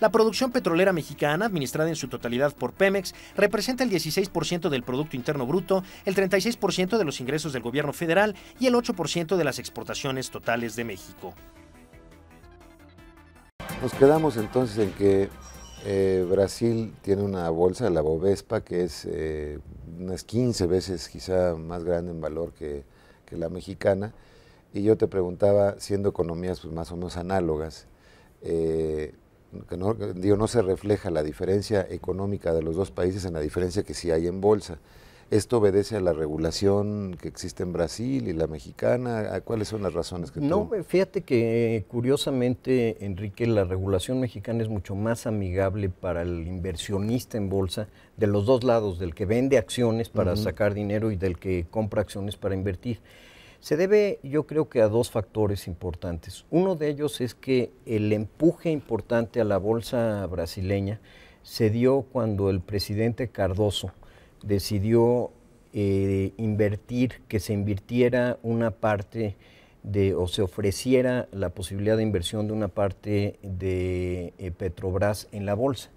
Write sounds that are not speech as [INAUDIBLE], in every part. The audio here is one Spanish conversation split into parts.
La producción petrolera mexicana, administrada en su totalidad por Pemex, representa el 16% del Producto Interno Bruto, el 36% de los ingresos del gobierno federal y el 8% de las exportaciones totales de México. Nos quedamos entonces en que eh, Brasil tiene una bolsa, la Bovespa, que es eh, unas 15 veces quizá más grande en valor que, la mexicana. Y yo te preguntaba, siendo economías pues, más o menos análogas, eh, que no, digo, no se refleja la diferencia económica de los dos países en la diferencia que sí hay en bolsa. ¿Esto obedece a la regulación que existe en Brasil y la mexicana? ¿Cuáles son las razones que No, eh, fíjate que eh, curiosamente, Enrique, la regulación mexicana es mucho más amigable para el inversionista en bolsa de los dos lados, del que vende acciones para sacar dinero y del que compra acciones para invertir. Se debe yo creo que a dos factores importantes. Uno de ellos es que el empuje importante a la bolsa brasileña se dio cuando el presidente Cardoso decidió eh, invertir, que se invirtiera una parte de, o se ofreciera la posibilidad de inversión de una parte de eh, Petrobras en la bolsa.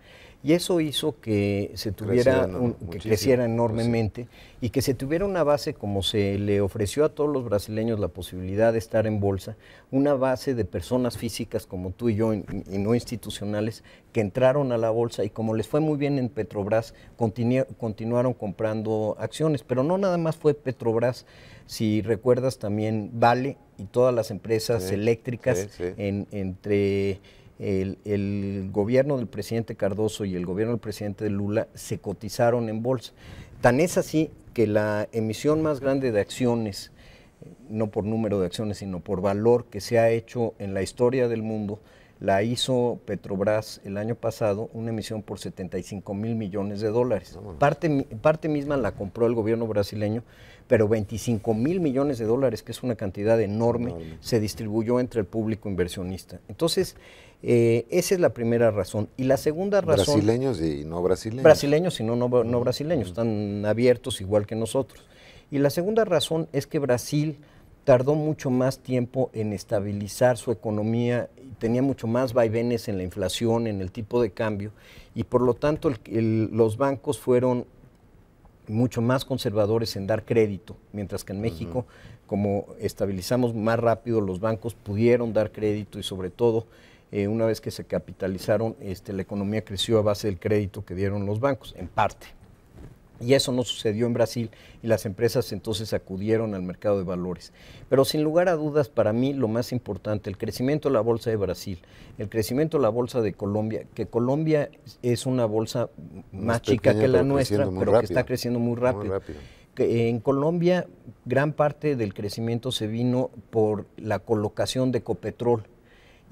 Y eso hizo que se tuviera creciera enormemente pues y que se tuviera una base, como se le ofreció a todos los brasileños la posibilidad de estar en bolsa, una base de personas físicas como tú y yo, y, no institucionales, que entraron a la bolsa y como les fue muy bien en Petrobras, continuaron comprando acciones. Pero no nada más fue Petrobras, si recuerdas también Vale y todas las empresas eléctricas En, entre el, gobierno del presidente Cardoso y el gobierno del presidente Lula se cotizaron en bolsa. Tan es así que la emisión más grande de acciones, eh, no por número de acciones, sino por valor que se ha hecho en la historia del mundo, la hizo Petrobras el año pasado, una emisión por 75 mil millones de dólares. Parte, parte misma la compró el gobierno brasileño, pero 25 mil millones de dólares, que es una cantidad enorme, se distribuyó entre el público inversionista. Entonces, eh, esa es la primera razón. Y la segunda razón... Brasileños y no brasileños. Brasileños y no, no brasileños, están abiertos igual que nosotros. Y la segunda razón es que Brasil tardó mucho más tiempo en estabilizar su economía tenía mucho más vaivenes en la inflación, en el tipo de cambio, y por lo tanto los bancos fueron mucho más conservadores en dar crédito, mientras que en México, como estabilizamos más rápido, los bancos pudieron dar crédito y sobre todo, eh, una vez que se capitalizaron, este, la economía creció a base del crédito que dieron los bancos, en parte. Y eso no sucedió en Brasil y las empresas entonces acudieron al mercado de valores. Pero sin lugar a dudas, para mí lo más importante, el crecimiento de la bolsa de Brasil, el crecimiento de la bolsa de Colombia, que Colombia es una bolsa más, chica que la nuestra, pero que está creciendo muy rápido. en Colombia gran parte del crecimiento se vino por la colocación de Copetrol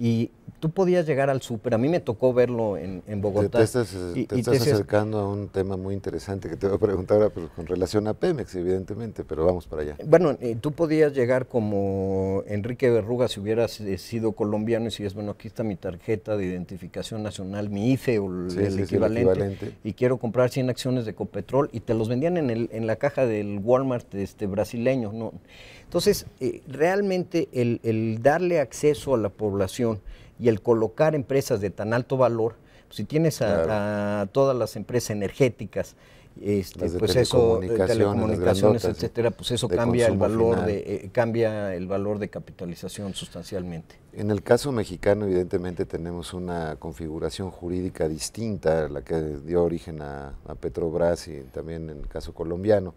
y tú podías llegar al súper, a mí me tocó verlo en, Bogotá. Te, estás, eh, acercando a un tema muy interesante que te voy a preguntar ahora con relación a Pemex, evidentemente, pero vamos para allá. Bueno, eh, tú podías llegar como Enrique Berruga si hubieras eh, sido colombiano y si es, bueno, aquí está mi tarjeta de identificación nacional, mi IFE o el, equivalente, y quiero comprar 100 acciones de Copetrol y te los vendían en, el, en la caja del Walmart este, brasileño. ¿no? Entonces, realmente el darle acceso a la población, y el colocar empresas de tan alto valor, pues, si tienes a, todas las empresas energéticas, este, pues eh, telecomunicaciones, eso, etcétera, pues eso cambia el valor de eh, cambia el valor de capitalización sustancialmente. En el caso mexicano, evidentemente tenemos una configuración jurídica distinta, la que dio origen a Petrobras y también en el caso colombiano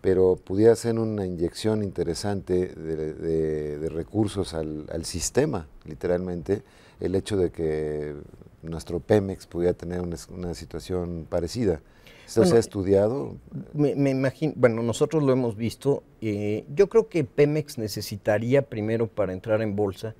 pero pudiera ser una inyección interesante de, recursos al, sistema, literalmente, el hecho de que nuestro Pemex pudiera tener una, situación parecida. ¿Esto se ha estudiado? Me, imagino, bueno, nosotros lo hemos visto. y eh, yo creo que Pemex necesitaría primero para entrar en bolsa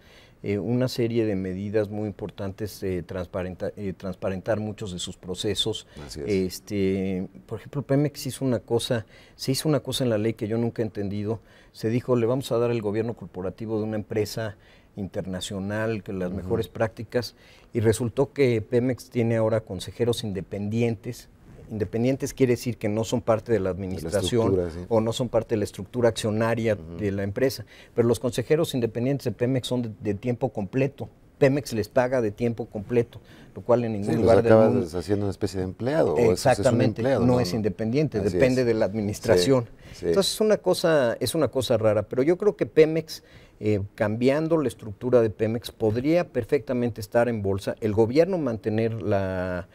eh, una serie de medidas muy importantes, eh, eh transparentar muchos de sus procesos. Este, por ejemplo, Pemex hizo una cosa, se hizo una cosa en la ley que yo nunca he entendido. Se dijo, le vamos a dar el gobierno corporativo de una empresa internacional, que las mejores prácticas, y resultó que Pemex tiene ahora consejeros independientes Independientes quiere decir que no son parte de la administración o no son parte de la estructura accionaria de la empresa. Pero los consejeros independientes de Pemex son de, tiempo completo. Pemex les paga de tiempo completo, lo cual en ningún lugar haciendo una especie de empleado. Exactamente, empleado, no, es independiente, depende de la administración. Entonces es una cosa, es una cosa rara, pero yo creo que Pemex eh, cambiando la estructura de Pemex, podría perfectamente estar en bolsa, el gobierno mantener la,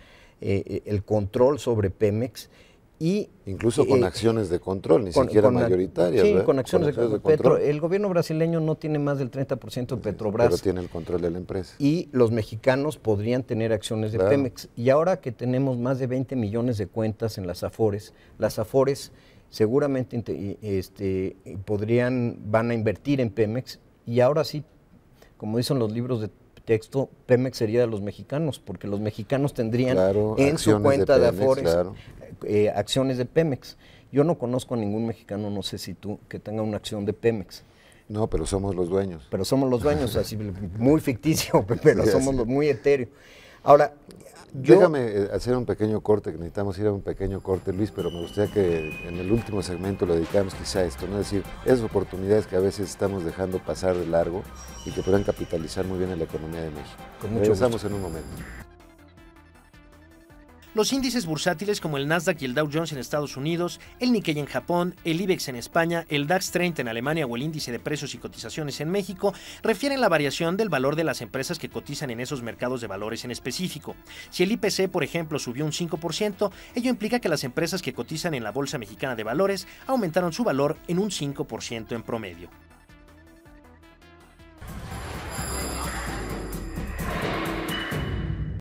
eh, eh, el control sobre Pemex y, Incluso eh, con acciones de control, ni siquiera mayoritarias. Sí, con acciones, de, Petro, el gobierno brasileño no tiene más del 30% de Petrobras. Pero tiene el control de la empresa. Y los mexicanos podrían tener acciones de Pemex. Y ahora que tenemos más de 20 millones de cuentas en las Afores, las Afores seguramente este, podrían, van a invertir en Pemex. Y ahora sí, como dicen los libros de texto, Pemex sería de los mexicanos, porque los mexicanos tendrían en su cuenta de, Afores eh, acciones de Pemex. Yo no conozco a ningún mexicano, no sé si tú, que tenga una acción de Pemex. No, pero somos los dueños. Pero somos los dueños, así muy ficticio, [LAUGHS] pero somos los, muy etéreo. Ahora, Déjame eh, hacer un pequeño corte, que necesitamos ir a un pequeño corte, Luis, pero me gustaría que en el último segmento lo dedicáramos quizá a esto, ¿no? Es decir, esas oportunidades que a veces estamos dejando pasar de largo y que puedan capitalizar muy bien en la economía de México. Con mucho Regresamos en un momento. Los índices bursátiles como el Nasdaq y el Dow Jones en Estados Unidos, el Nikkei en Japón, el IBEX en España, el DAX 30 en Alemania o el índice de precios y cotizaciones en México refieren la variación del valor de las empresas que cotizan en esos mercados de valores en específico. Si el IPC, por ejemplo, subió un 5%, ello implica que las empresas que cotizan en la Bolsa Mexicana de Valores aumentaron su valor en un 5% en promedio.